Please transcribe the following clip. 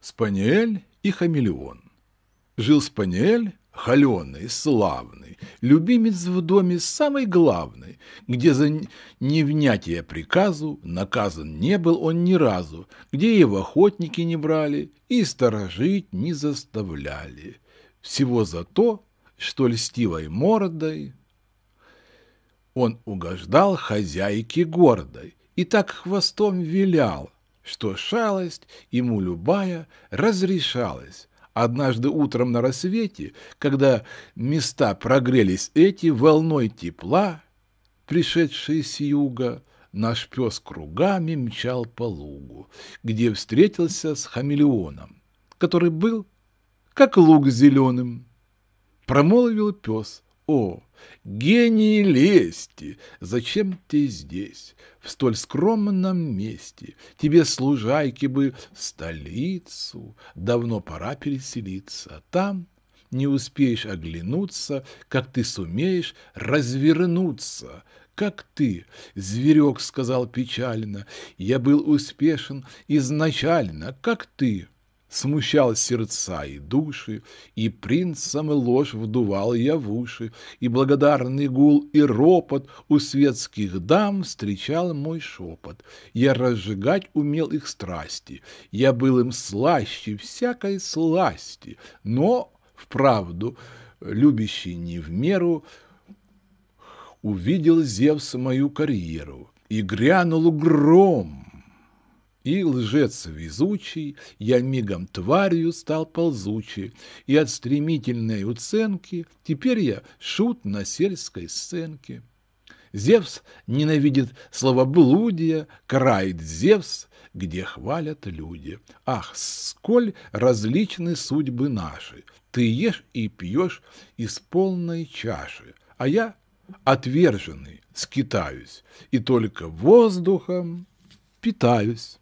Спаниель и хамелеон. Жил Спаниель, холеный, славный, любимец в доме самый главный, где за невнятие приказу наказан не был он ни разу, где его охотники не брали и сторожить не заставляли. Всего за то, что льстивой мордой он угождал хозяйке гордой и так хвостом вилял, что шалость ему любая разрешалась. Однажды утром на рассвете, когда места прогрелись эти волной тепла, пришедшей с юга, наш пес кругами мчал по лугу, где встретился с хамелеоном, который был как луг зеленым. Промолвил пес, о, гений лести! Зачем ты здесь, в столь скромном месте? Тебе, служайки бы, в столицу. Давно пора переселиться. Там не успеешь оглянуться, как ты сумеешь развернуться, как ты, зверек сказал печально, я был успешен изначально, как ты смущал сердца и души, и принцам и ложь вдувал я в уши, и благодарный гул и ропот у светских дам встречал мой шепот. Я разжигать умел их страсти, я был им слаще всякой сласти, но, вправду, любящий не в меру, увидел Зевс мою карьеру, и грянул гром, и лжец везучий, я мигом тварью стал ползучий, И от стремительной уценки Теперь я шут на сельской сценке. Зевс ненавидит словоблудие, карает Зевс, где хвалят люди. Ах, сколь различны судьбы наши! Ты ешь и пьешь из полной чаши, а я, отверженный, скитаюсь, и только воздухом питаюсь.